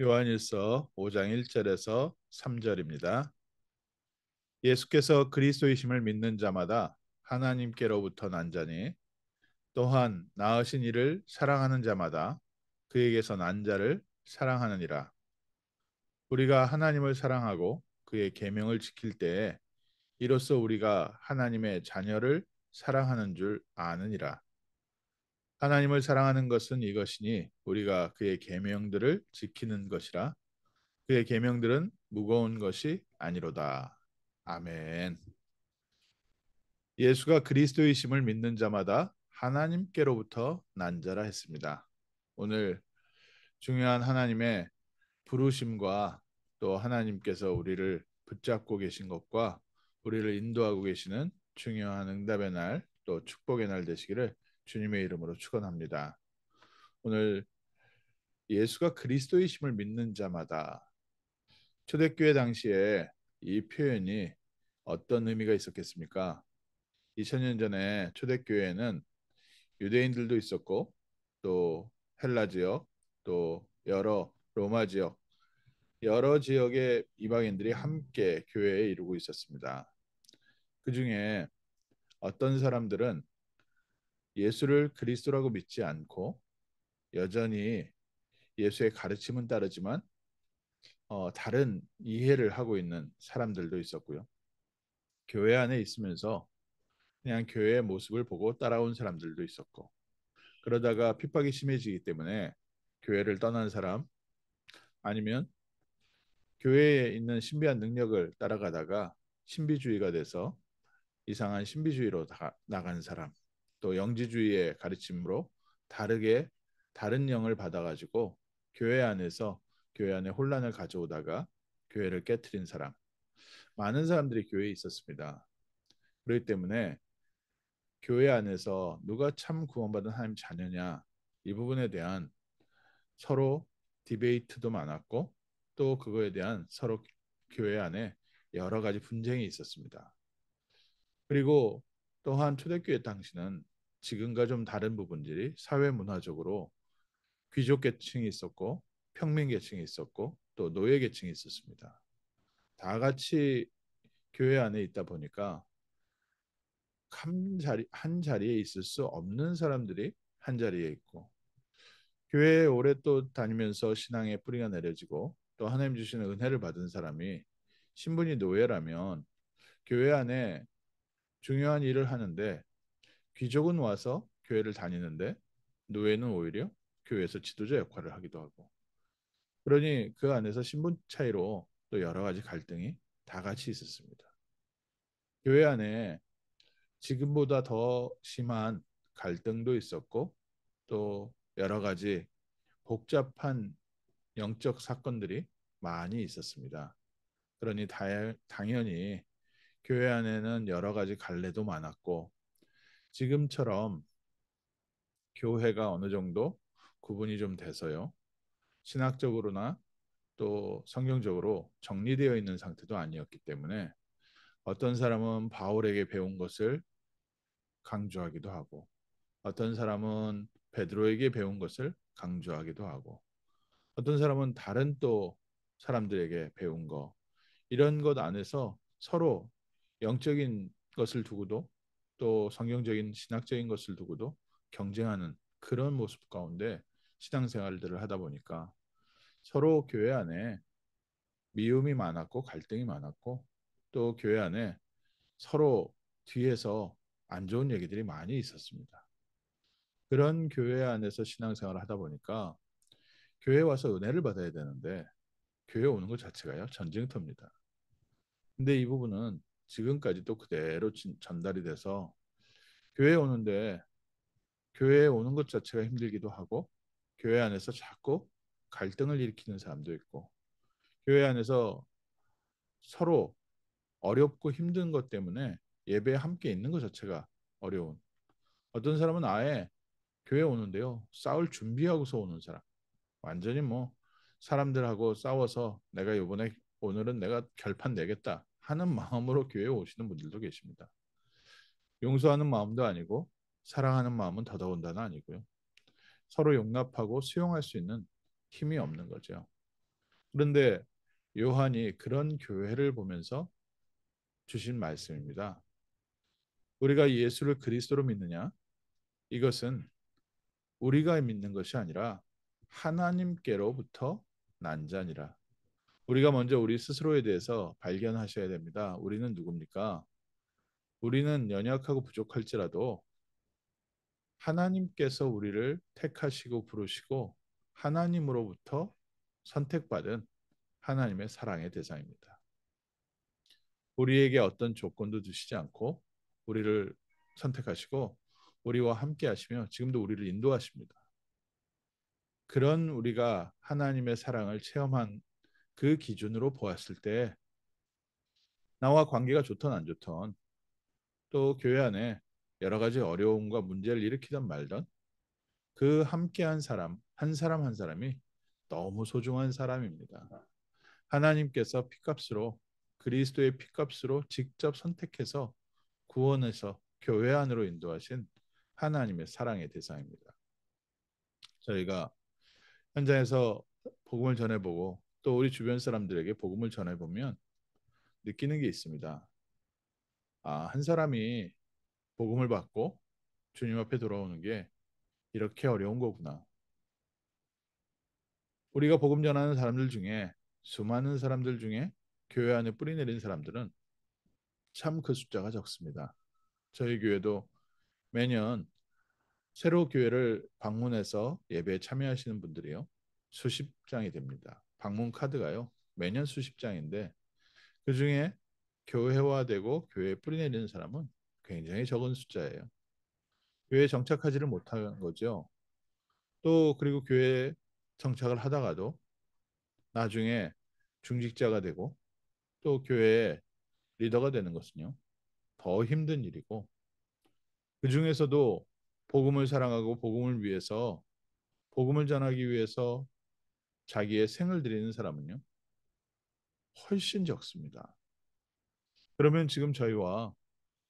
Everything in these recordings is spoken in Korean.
요한일서 5장 1절에서 3절입니다. 예수께서 그리스도이심을 믿는 자마다 하나님께로부터 난 자니 또한 나으신 이를 사랑하는 자마다 그에게서 난 자를 사랑하느니라. 우리가 하나님을 사랑하고 그의 계명을 지킬 때에 이로써 우리가 하나님의 자녀를 사랑하는 줄 아느니라. 하나님을 사랑하는 것은 이것이니 우리가 그의 계명들을 지키는 것이라 그의 계명들은 무거운 것이 아니로다. 아멘. 예수가 그리스도이심을 믿는 자마다 하나님께로부터 난 자라 했습니다. 오늘 중요한 하나님의 부르심과 또 하나님께서 우리를 붙잡고 계신 것과 우리를 인도하고 계시는 중요한 응답의 날 또 축복의 날 되시기를 주님의 이름으로 축원합니다. 오늘 예수가 그리스도이심을 믿는 자마다 초대교회 당시에 이 표현이 어떤 의미가 있었겠습니까? 2000년 전에 초대교회는 유대인들도 있었고 또 헬라 지역 또 여러 로마 지역 여러 지역의 이방인들이 함께 교회에 이루고 있었습니다. 그 중에 어떤 사람들은 예수를 그리스도라고 믿지 않고 여전히 예수의 가르침은 따르지만 어, 다른 이해를 하고 있는 사람들도 있었고요. 교회 안에 있으면서 그냥 교회의 모습을 보고 따라온 사람들도 있었고 그러다가 핍박이 심해지기 때문에 교회를 떠난 사람 아니면 교회에 있는 신비한 능력을 따라가다가 신비주의가 돼서 이상한 신비주의로 나간 사람 또 영지주의의 가르침으로 다르게 다른 영을 받아가지고 교회 안에서 교회 안에 혼란을 가져오다가 교회를 깨뜨린 사람 많은 사람들이 교회에 있었습니다. 그렇기 때문에 교회 안에서 누가 참 구원받은 하나님 자녀냐 이 부분에 대한 서로 디베이트도 많았고 또 그거에 대한 서로 교회 안에 여러 가지 분쟁이 있었습니다. 그리고 또한 초대교회 당시는 지금과 좀 다른 부분들이 사회 문화적으로 귀족 계층이 있었고 평민 계층이 있었고 또 노예 계층이 있었습니다. 다 같이 교회 안에 있다 보니까 한, 자리, 한 자리에 있을 수 없는 사람들이 한 자리에 있고 교회에 오래 또 다니면서 신앙의 뿌리가 내려지고 또 하나님 주시는 은혜를 받은 사람이 신분이 노예라면 교회 안에 중요한 일을 하는데 귀족은 와서 교회를 다니는데 노예는 오히려 교회에서 지도자 역할을 하기도 하고 그러니 그 안에서 신분 차이로 또 여러 가지 갈등이 다 같이 있었습니다. 교회 안에 지금보다 더 심한 갈등도 있었고 또 여러 가지 복잡한 영적 사건들이 많이 있었습니다. 그러니 다, 당연히 교회 안에는 여러 가지 갈래도 많았고 지금처럼 교회가 어느 정도 구분이 좀 돼서요. 신학적으로나 또 성경적으로 정리되어 있는 상태도 아니었기 때문에 어떤 사람은 바울에게 배운 것을 강조하기도 하고 어떤 사람은 베드로에게 배운 것을 강조하기도 하고 어떤 사람은 다른 또 사람들에게 배운 거 이런 것 안에서 서로 영적인 것을 두고도 또 성경적인 신학적인 것을 두고도 경쟁하는 그런 모습 가운데 신앙생활들을 하다 보니까 서로 교회 안에 미움이 많았고 갈등이 많았고 또 교회 안에 서로 뒤에서 안 좋은 얘기들이 많이 있었습니다. 그런 교회 안에서 신앙생활을 하다 보니까 교회 와서 은혜를 받아야 되는데 교회 오는 것 자체가요 전쟁터입니다. 근데 이 부분은 지금까지도 그대로 전달이 돼서 교회 오는데 교회에 오는 것 자체가 힘들기도 하고 교회 안에서 자꾸 갈등을 일으키는 사람도 있고 교회 안에서 서로 어렵고 힘든 것 때문에 예배에 함께 있는 것 자체가 어려운 어떤 사람은 아예 교회 오는데요 싸울 준비하고서 오는 사람 완전히 뭐 사람들하고 싸워서 내가 요번에 오늘은 내가 결판 내겠다 하는 마음으로 교회에 오시는 분들도 계십니다. 용서하는 마음도 아니고 사랑하는 마음은 다다온다는 아니고요. 서로 용납하고 수용할 수 있는 힘이 없는 거죠. 그런데 요한이 그런 교회를 보면서 주신 말씀입니다. 우리가 예수를 그리스도로 믿느냐? 이것은 우리가 믿는 것이 아니라 하나님께로부터 난 자니라. 우리가 먼저 우리 스스로에 대해서 발견하셔야 됩니다. 우리는 누굽니까? 우리는 연약하고 부족할지라도 하나님께서 우리를 택하시고 부르시고 하나님으로부터 선택받은 하나님의 사랑의 대상입니다. 우리에게 어떤 조건도 두시지 않고 우리를 선택하시고 우리와 함께 하시며 지금도 우리를 인도하십니다. 그런 우리가 하나님의 사랑을 체험한 그 기준으로 보았을 때 나와 관계가 좋든안좋든또 교회 안에 여러 가지 어려움과 문제를 일으키든말든그 함께한 사람 한 사람 한 사람이 너무 소중한 사람입니다. 하나님께서 피값으로 그리스도의 피값으로 직접 선택해서 구원해서 교회 안으로 인도하신 하나님의 사랑의 대상입니다. 저희가 현장에서 복음을 전해보고 또 우리 주변 사람들에게 복음을 전해 보면 느끼는 게 있습니다. 아, 한 사람이 복음을 받고 주님 앞에 돌아오는 게 이렇게 어려운 거구나. 우리가 복음 전하는 사람들 중에 수많은 사람들 중에 교회 안에 뿌리 내린 사람들은 참 그 숫자가 적습니다. 저희 교회도 매년 새로 교회를 방문해서 예배에 참여하시는 분들이요. 수십 장이 됩니다. 방문 카드가요. 매년 수십 장인데 그 중에 교회화되고 교회에 뿌리내리는 사람은 굉장히 적은 숫자예요. 교회에 정착하지를 못한 거죠. 또 그리고 교회에 정착을 하다가도 나중에 중직자가 되고 또 교회의 리더가 되는 것은요. 더 힘든 일이고 그 중에서도 복음을 사랑하고 복음을 위해서 복음을 전하기 위해서 자기의 생을 드리는 사람은요. 훨씬 적습니다. 그러면 지금 저희와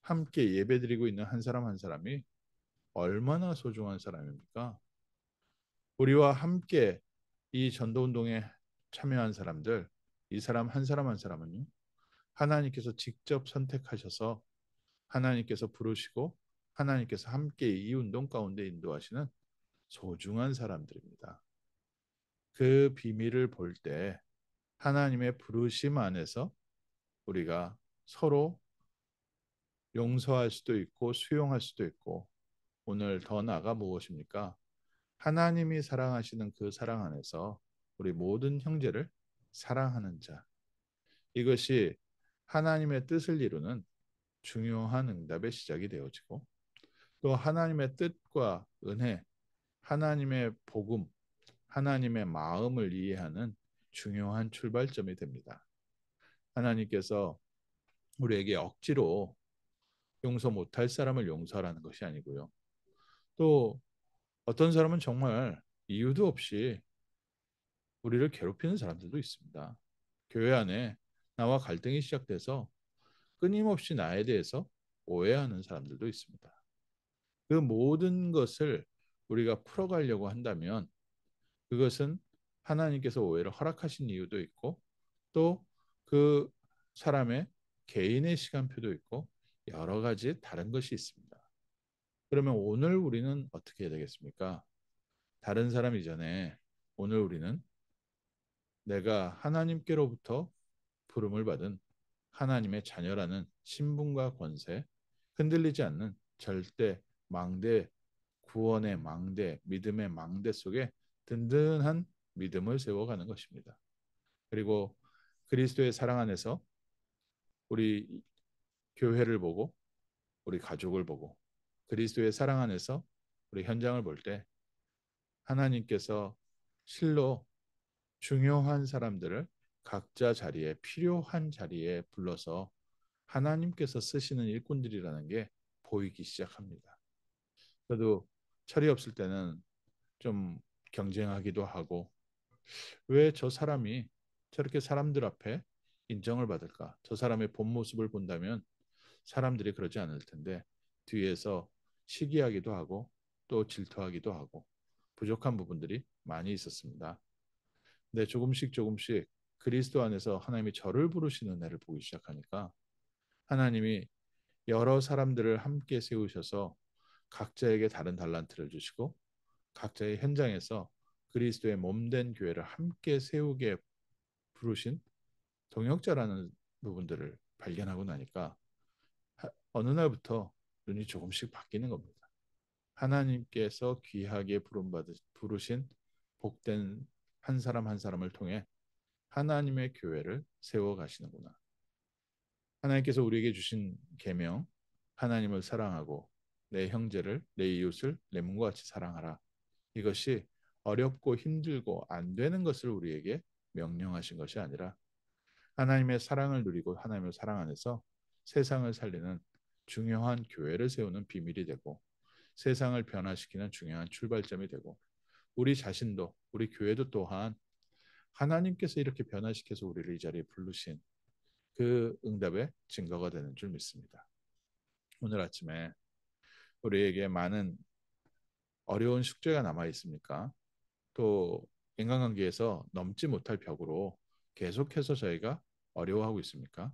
함께 예배드리고 있는 한 사람 한 사람이 얼마나 소중한 사람입니까? 우리와 함께 이 전도 운동에 참여한 사람들, 이 사람 한 사람 한 사람은요. 하나님께서 직접 선택하셔서 하나님께서 부르시고 하나님께서 함께 이 운동 가운데 인도하시는 소중한 사람들입니다. 그 비밀을 볼 때 하나님의 부르심 안에서 우리가 서로 용서할 수도 있고 수용할 수도 있고 오늘 더 나아가 무엇입니까? 하나님이 사랑하시는 그 사랑 안에서 우리 모든 형제를 사랑하는 자. 이것이 하나님의 뜻을 이루는 중요한 응답의 시작이 되어지고 또 하나님의 뜻과 은혜, 하나님의 복음, 하나님의 마음을 이해하는 중요한 출발점이 됩니다. 하나님께서 우리에게 억지로 용서 못할 사람을 용서하라는 것이 아니고요. 또 어떤 사람은 정말 이유도 없이 우리를 괴롭히는 사람들도 있습니다. 교회 안에 나와 갈등이 시작돼서 끊임없이 나에 대해서 오해하는 사람들도 있습니다. 그 모든 것을 우리가 풀어가려고 한다면 그것은 하나님께서 오해를 허락하신 이유도 있고 또 그 사람의 개인의 시간표도 있고 여러 가지 다른 것이 있습니다. 그러면 오늘 우리는 어떻게 해야 되겠습니까? 다른 사람 이전에 오늘 우리는 내가 하나님께로부터 부름을 받은 하나님의 자녀라는 신분과 권세, 흔들리지 않는 절대 망대, 구원의 망대, 믿음의 망대 속에 든든한 믿음을 세워가는 것입니다. 그리고 그리스도의 사랑 안에서 우리 교회를 보고 우리 가족을 보고 그리스도의 사랑 안에서 우리 현장을 볼 때 하나님께서 실로 중요한 사람들을 각자 자리에 필요한 자리에 불러서 하나님께서 쓰시는 일꾼들이라는 게 보이기 시작합니다. 저도 철이 없을 때는 좀 경쟁하기도 하고 왜 저 사람이 저렇게 사람들 앞에 인정을 받을까? 저 사람의 본 모습을 본다면 사람들이 그러지 않을 텐데 뒤에서 시기하기도 하고 또 질투하기도 하고 부족한 부분들이 많이 있었습니다. 근 조금씩 조금씩 그리스도 안에서 하나님이 저를 부르시는 날를 보기 시작하니까 하나님이 여러 사람들을 함께 세우셔서 각자에게 다른 달란트를 주시고 각자의 현장에서 그리스도의 몸된 교회를 함께 세우게 부르신 동역자라는 부분들을 발견하고 나니까 어느 날부터 눈이 조금씩 바뀌는 겁니다. 하나님께서 귀하게 부르신 복된 한 사람 한 사람을 통해 하나님의 교회를 세워 가시는구나. 하나님께서 우리에게 주신 계명 하나님을 사랑하고 내 형제를 내 이웃을 내 몸과 같이 사랑하라. 이것이 어렵고 힘들고 안 되는 것을 우리에게 명령하신 것이 아니라 하나님의 사랑을 누리고 하나님의 사랑 안에서 세상을 살리는 중요한 교회를 세우는 비밀이 되고 세상을 변화시키는 중요한 출발점이 되고 우리 자신도 우리 교회도 또한 하나님께서 이렇게 변화시켜서 우리를 이 자리에 부르신 그 응답의 증거가 되는 줄 믿습니다. 오늘 아침에 우리에게 많은 어려운 숙제가 남아 있습니까? 또 인간관계에서 넘지 못할 벽으로 계속해서 저희가 어려워하고 있습니까?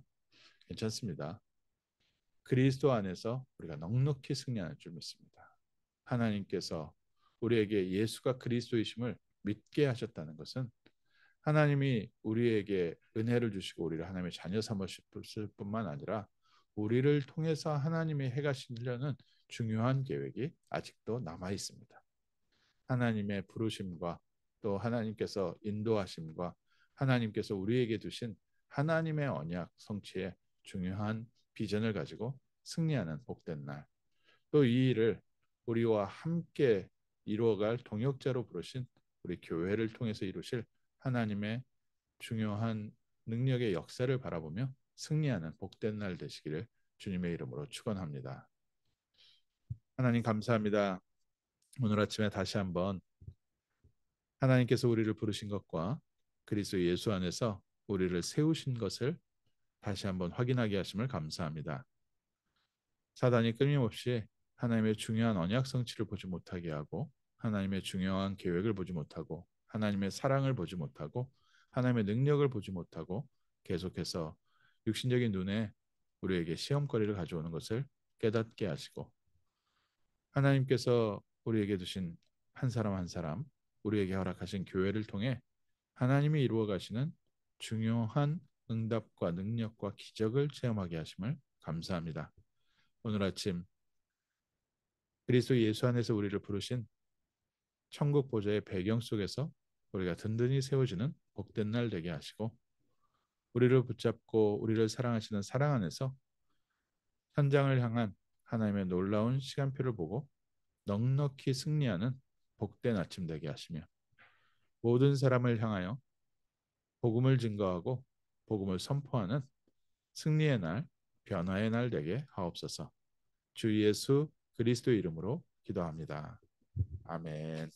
괜찮습니다. 그리스도 안에서 우리가 넉넉히 승리할 줄 믿습니다. 하나님께서 우리에게 예수가 그리스도이심을 믿게 하셨다는 것은 하나님이 우리에게 은혜를 주시고 우리를 하나님의 자녀 삼으실 뿐만 아니라 우리를 통해서 하나님의 해가 실려는 중요한 계획이 아직도 남아 있습니다. 하나님의 부르심과 또 하나님께서 인도하심과 하나님께서 우리에게 두신 하나님의 언약 성취에 중요한 비전을 가지고 승리하는 복된 날. 또 이 일을 우리와 함께 이루어갈 동역자로 부르신 우리 교회를 통해서 이루실 하나님의 중요한 능력의 역사를 바라보며 승리하는 복된 날 되시기를 주님의 이름으로 축원합니다. 하나님 감사합니다. 오늘 아침에 다시 한번 하나님께서 우리를 부르신 것과 그리스도 예수 안에서 우리를 세우신 것을 다시 한번 확인하게 하심을 감사합니다. 사단이 끊임없이 하나님의 중요한 언약 성취를 보지 못하게 하고 하나님의 중요한 계획을 보지 못하고 하나님의 사랑을 보지 못하고 하나님의 능력을 보지 못하고 계속해서 육신적인 눈에 우리에게 시험거리를 가져오는 것을 깨닫게 하시고 하나님께서 우리에게 주신 한 사람 한 사람 우리에게 허락하신 교회를 통해 하나님이 이루어 가시는 중요한 응답과 능력과 기적을 체험하게 하심을 감사합니다. 오늘 아침 그리스도 예수 안에서 우리를 부르신 천국 보좌의 배경 속에서 우리가 든든히 세워지는 복된 날 되게 하시고 우리를 붙잡고 우리를 사랑하시는 사랑 안에서 현장을 향한 하나님의 놀라운 시간표를 보고 넉넉히 승리하는 복된 아침 되게 하시며 모든 사람을 향하여 복음을 증거하고 복음을 선포하는 승리의 날, 변화의 날 되게 하옵소서. 주 예수 그리스도 이름으로 기도합니다. 아멘.